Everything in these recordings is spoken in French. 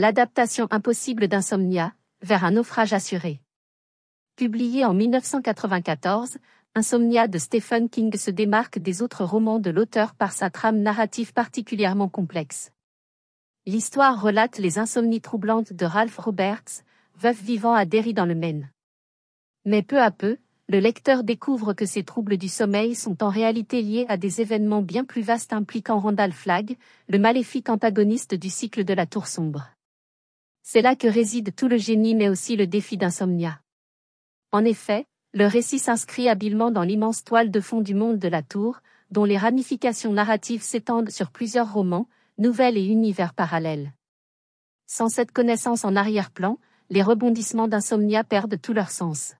L'adaptation impossible d'Insomnia, vers un naufrage assuré. Publié en 1994, Insomnia de Stephen King se démarque des autres romans de l'auteur par sa trame narrative particulièrement complexe. L'histoire relate les insomnies troublantes de Ralph Roberts, veuf vivant à Derry dans le Maine. Mais peu à peu, le lecteur découvre que ces troubles du sommeil sont en réalité liés à des événements bien plus vastes impliquant Randall Flagg, le maléfique antagoniste du cycle de la Tour sombre. C'est là que réside tout le génie mais aussi le défi d'insomnia. En effet, le récit s'inscrit habilement dans l'immense toile de fond du monde de la tour, dont les ramifications narratives s'étendent sur plusieurs romans, nouvelles et univers parallèles. Sans cette connaissance en arrière-plan, les rebondissements d'insomnia perdent tout leur sens.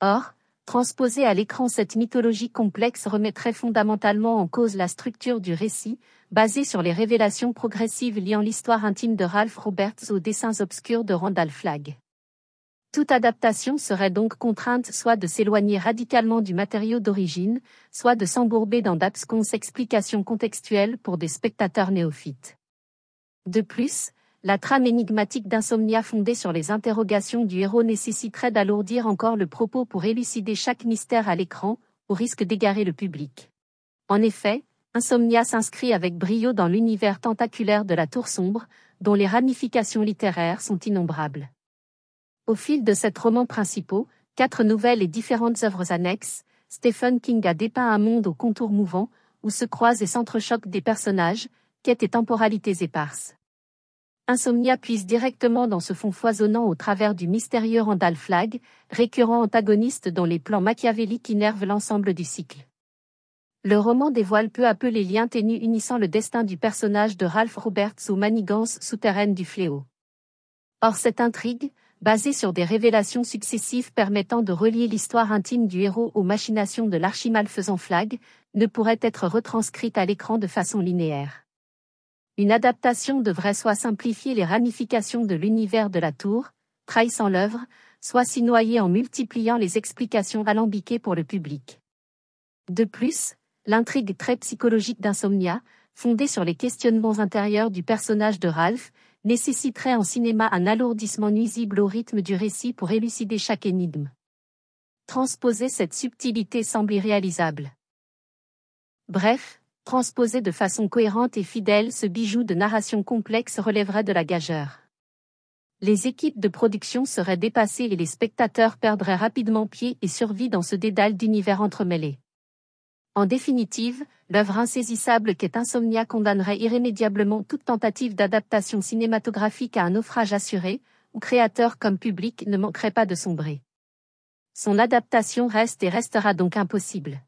Or, Transposer à l'écran cette mythologie complexe remettrait fondamentalement en cause la structure du récit, basée sur les révélations progressives liant l'histoire intime de Ralph Roberts aux dessins obscurs de Randall Flagg. Toute adaptation serait donc contrainte soit de s'éloigner radicalement du matériau d'origine, soit de s'embourber dans d'absconses explications contextuelles pour des spectateurs néophytes. De plus, la trame énigmatique d'insomnia fondée sur les interrogations du héros nécessiterait d'alourdir encore le propos pour élucider chaque mystère à l'écran, au risque d'égarer le public. En effet, Insomnia s'inscrit avec brio dans l'univers tentaculaire de la Tour Sombre, dont les ramifications littéraires sont innombrables. Au fil de sept romans principaux, quatre nouvelles et différentes œuvres annexes, Stephen King a dépeint un monde aux contours mouvants, où se croisent et s'entrechoquent des personnages, quêtes et temporalités éparses. Insomnia puise directement dans ce fond foisonnant au travers du mystérieux Randall Flagg, récurrent antagoniste dont les plans machiavéliques innervent l'ensemble du cycle. Le roman dévoile peu à peu les liens ténus unissant le destin du personnage de Ralph Roberts aux manigances souterraines du fléau. Or cette intrigue, basée sur des révélations successives permettant de relier l'histoire intime du héros aux machinations de l'archimalfaisant Flag, ne pourrait être retranscrite à l'écran de façon linéaire. Une adaptation devrait soit simplifier les ramifications de l'univers de la tour, trahissant l'œuvre, soit s'y noyer en multipliant les explications alambiquées pour le public. De plus, l'intrigue très psychologique d'Insomnia, fondée sur les questionnements intérieurs du personnage de Ralph, nécessiterait en cinéma un alourdissement nuisible au rythme du récit pour élucider chaque énigme. Transposer cette subtilité semble irréalisable. Bref, Transposer de façon cohérente et fidèle ce bijou de narration complexe relèverait de la gageure. Les équipes de production seraient dépassées et les spectateurs perdraient rapidement pied et survie dans ce dédale d'univers entremêlés. En définitive, l'œuvre insaisissable qu'est Insomnia condamnerait irrémédiablement toute tentative d'adaptation cinématographique à un naufrage assuré, où créateur comme public ne manquerait pas de sombrer. Son adaptation reste et restera donc impossible.